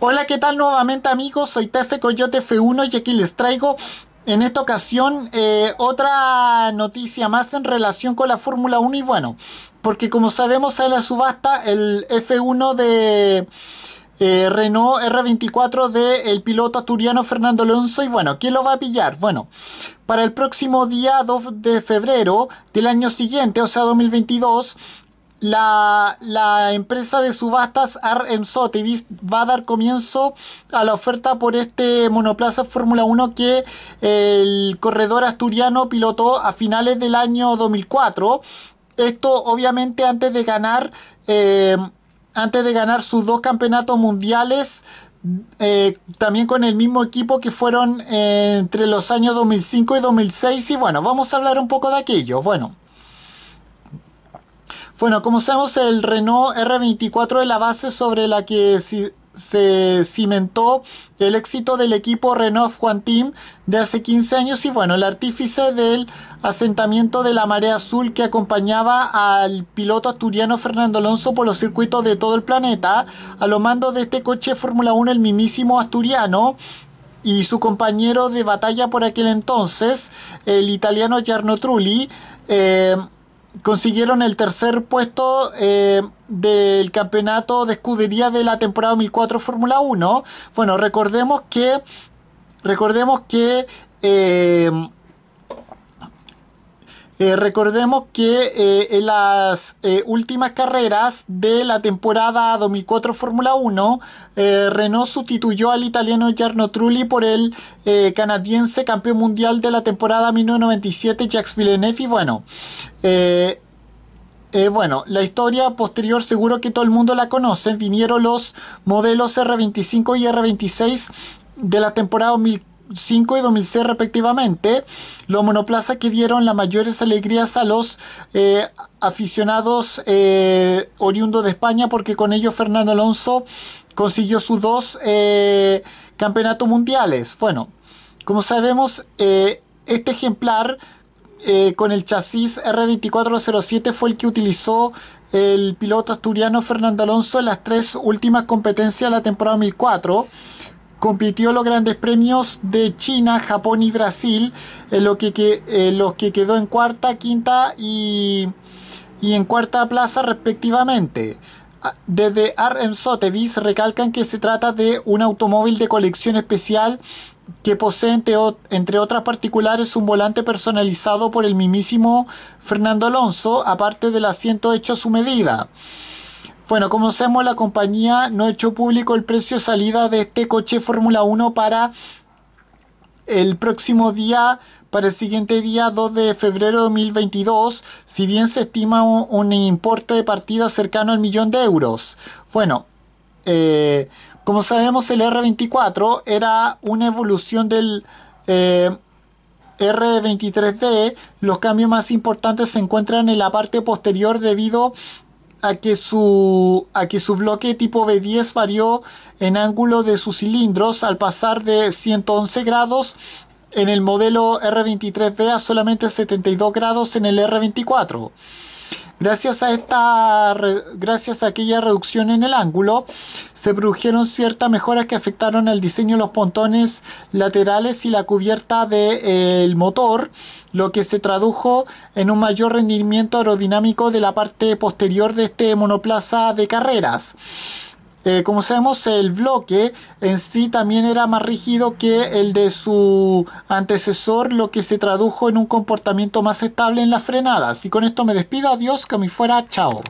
Hola, ¿qué tal nuevamente amigos? Soy Tefe Coyote F1 y aquí les traigo en esta ocasión eh, otra noticia más en relación con la Fórmula 1 y bueno, porque como sabemos en la subasta el F1 de... Eh, Renault R24 del piloto asturiano Fernando Alonso. Y bueno, ¿quién lo va a pillar? Bueno, para el próximo día 2 de febrero del año siguiente, o sea 2022, la, empresa de subastas RM Sotheby's va a dar comienzo a la oferta por este monoplaza Fórmula 1 que el corredor asturiano pilotó a finales del año 2004. Esto obviamente antes de ganar, eh, antes de ganar sus dos campeonatos mundiales eh, también con el mismo equipo que fueron eh, entre los años 2005 y 2006 y bueno, vamos a hablar un poco de aquello. Bueno, bueno, como sabemos, el Renault R24 es la base sobre la que se cimentó el éxito del equipo Renault Juan Team de hace 15 años y bueno, el artífice del asentamiento de la marea azul que acompañaba al piloto asturiano Fernando Alonso por los circuitos de todo el planeta, a lo mando de este coche Fórmula 1 el mismísimo asturiano, y su compañero de batalla por aquel entonces, el italiano Giarno Trulli, eh, consiguieron el tercer puesto eh, del campeonato de escudería de la temporada 2004 Fórmula 1. Bueno, recordemos que recordemos que eh, eh, recordemos que eh, en las eh, últimas carreras de la temporada 2004 Fórmula 1, Renault sustituyó al italiano Jarno Trulli por el canadiense campeón mundial de la temporada 1997 Jacques Villeneuve. Y bueno, bueno, la historia posterior seguro que todo el mundo la conoce. Vinieron los modelos R25 y R26 de la temporada 2004 5 y 2006 respectivamente, los monoplazas que dieron las mayores alegrías a los eh, aficionados eh, oriundos de España, porque con ellos Fernando Alonso consiguió sus dos eh, campeonatos mundiales. Bueno, como sabemos, este ejemplar con el chasis R2407 fue el que utilizó el piloto asturiano Fernando Alonso en las tres últimas competencias de la temporada 2004 compitió los grandes premios de China, Japón y Brasil, en eh, lo que, eh, los que quedó en cuarta, quinta y, y en cuarta plaza respectivamente. Ah, desde RM Sotheby's recalcan que se trata de un automóvil de colección especial que posee entre, otras particulares un volante personalizado por el mismísimo Fernando Alonso, aparte del asiento hecho a su medida. Bueno, como sabemos, la compañía no ha hecho público el precio de salida de este coche Fórmula 1 para el próximo día, para el siguiente día 2 de febrero de 2022, si bien se estima un, importe de partida cercano al millón de euros. Bueno, eh, como sabemos, el R24 era una evolución del... Eh, R23D, los cambios más importantes se encuentran en la parte posterior debido a a que su, a que su bloque tipo B10 varió en ángulo de sus cilindros al pasar de 111 grados en el modelo R23B a solamente 72 grados en el R24. Gracias a esta gracias a aquella reducción en el ángulo se produjeron ciertas mejoras que afectaron el diseño de los pontones laterales y la cubierta del eh, motor, lo que se tradujo en un mayor rendimiento aerodinámico de la parte posterior de este monoplaza de carreras. Eh, como sabemos, el bloque en sí también era más rígido que el de su antecesor, lo que se tradujo en un comportamiento más estable en las frenadas. Y con esto me despido, adiós, que me fuera, chao.